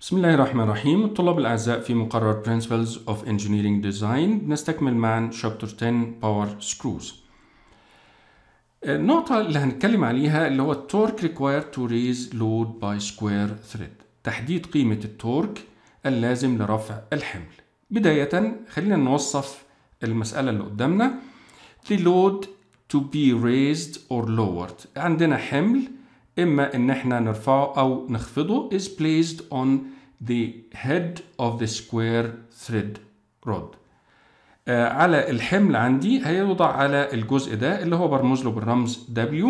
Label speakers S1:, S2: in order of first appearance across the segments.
S1: بسم الله الرحمن الرحيم الطلاب الأعزاء في مقرر Principles of Engineering Design بنستكمل معا Chapter 10 Power Screws النقطة eh, اللي هنتكلم عليها اللي هو التورك required to raise load by square thread تحديد قيمة التورك اللازم لرفع الحمل بداية خلينا نوصف المسألة اللي قدامنا The load to be raised or lowered عندنا حمل إما إن إحنا نرفعه أو نخفضه is placed on the head of the square thread rod. آه على الحمل عندي هيوضع على الجزء ده اللي هو برمز له بالرمز W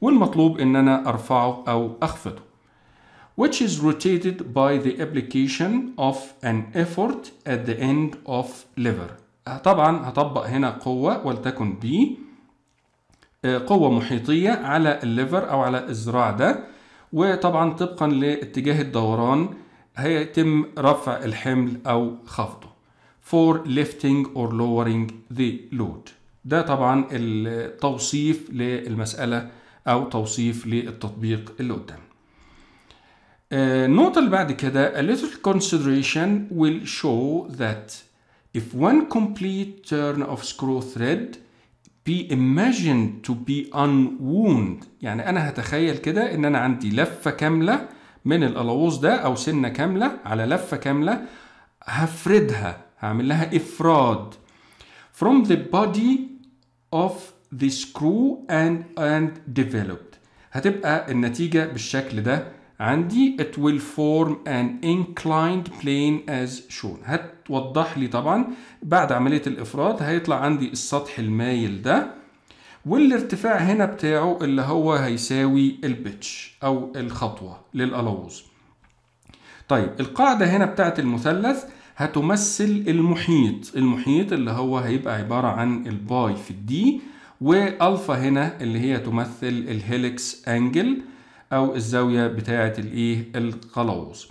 S1: والمطلوب إن أنا أرفعه أو أخفضه. which is rotated by the application of an effort at the end of lever. آه، طبعا هطبق هنا قوة ولتكن B قوة محيطية على الليفر أو على الذراع ده وطبعا طبقا لاتجاه الدوران هيتم رفع الحمل أو خفضه for lifting or lowering the load ده طبعا التوصيف للمسألة أو توصيف للتطبيق اللي قدام آه، النقطة اللي بعد كده a little consideration will show that if one complete turn of screw thread be imagined to be unwound يعني أنا هتخيل كده إن أنا عندي لفة كاملة من القلاووز ده أو سنة كاملة على لفة كاملة هفردها هعمل لها إفراد from the body of the screw and, and developed هتبقى النتيجة بالشكل ده عندي it will form an inclined plane as shown هتوضح لي طبعا بعد عملية الإفراد هيطلع عندي السطح المايل ده والارتفاع هنا بتاعه اللي هو هيساوي البيتش أو الخطوة للألوز طيب القاعدة هنا بتاعت المثلث هتمثل المحيط المحيط اللي هو هيبقى عبارة عن الباي في الدي والفا هنا اللي هي تمثل الهيلكس انجل او الزاويه بتاعه الايه القلاوز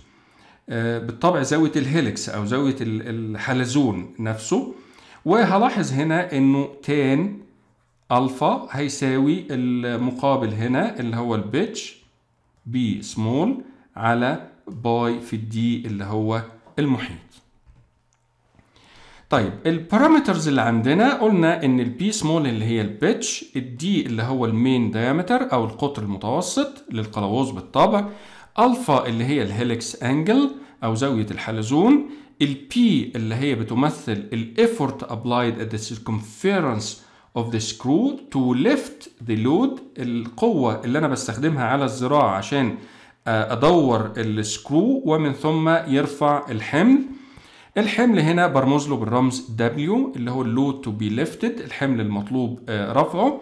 S1: آه، بالطبع زاويه الهيليكس او زاويه الحلزون نفسه وهلاحظ هنا انه تان الفا هيساوي المقابل هنا اللي هو البيتش بي سمول على باي في الدي اللي هو المحيط طيب البارامترز اللي عندنا قلنا ان البي سمول اللي هي البيتش الدي اللي هو المين دايمتر او القطر المتوسط للقلاوز بالطبع الفا اللي هي الهيلكس انجل او زاويه الحلزون البي اللي هي بتمثل الايفورت ابلايد ات ذا of the screw to lift the load القوه اللي انا بستخدمها على الذراع عشان آه، ادور السكرو ومن ثم يرفع الحمل الحمل هنا برمز له بالرمز W اللي هو load to be lifted الحمل المطلوب آه، رفعه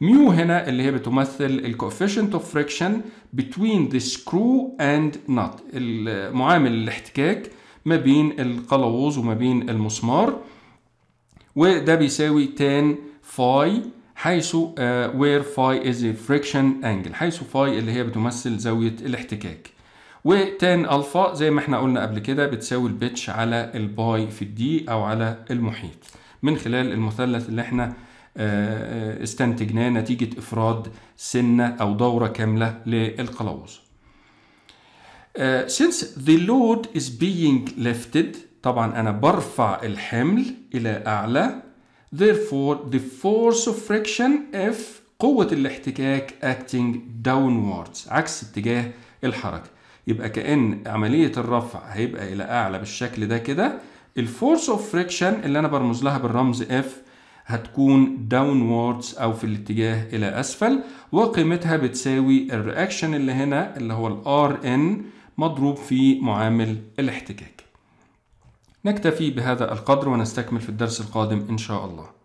S1: ميو هنا اللي هي بتمثل الـ coefficient of friction between the screw and nut المعامل الاحتكاك ما بين القلاوز وما بين المسمار وده بيساوي tan فاي حيث آه، where فاي a friction angle حيث فاي اللي هي بتمثل زاويه الاحتكاك وتان الفا زي ما احنا قلنا قبل كده بتساوي البيتش على الباي في الدي او على المحيط من خلال المثلث اللي احنا آه، آه، استنتجناه نتيجة إفراد سنة أو دورة كاملة للقلاوز. آه، since the load is being lifted طبعا أنا برفع الحمل إلى أعلى therefore the force of friction F قوة الاحتكاك acting downwards عكس اتجاه الحركة يبقى كأن عملية الرفع هيبقى إلى أعلى بالشكل ده كده الفورس اوف فريكشن اللي أنا برمز لها بالرمز F هتكون downwards أو في الاتجاه إلى أسفل وقيمتها بتساوي الرياكشن اللي هنا اللي هو الار Rn مضروب في معامل الاحتكاك نكتفي بهذا القدر ونستكمل في الدرس القادم إن شاء الله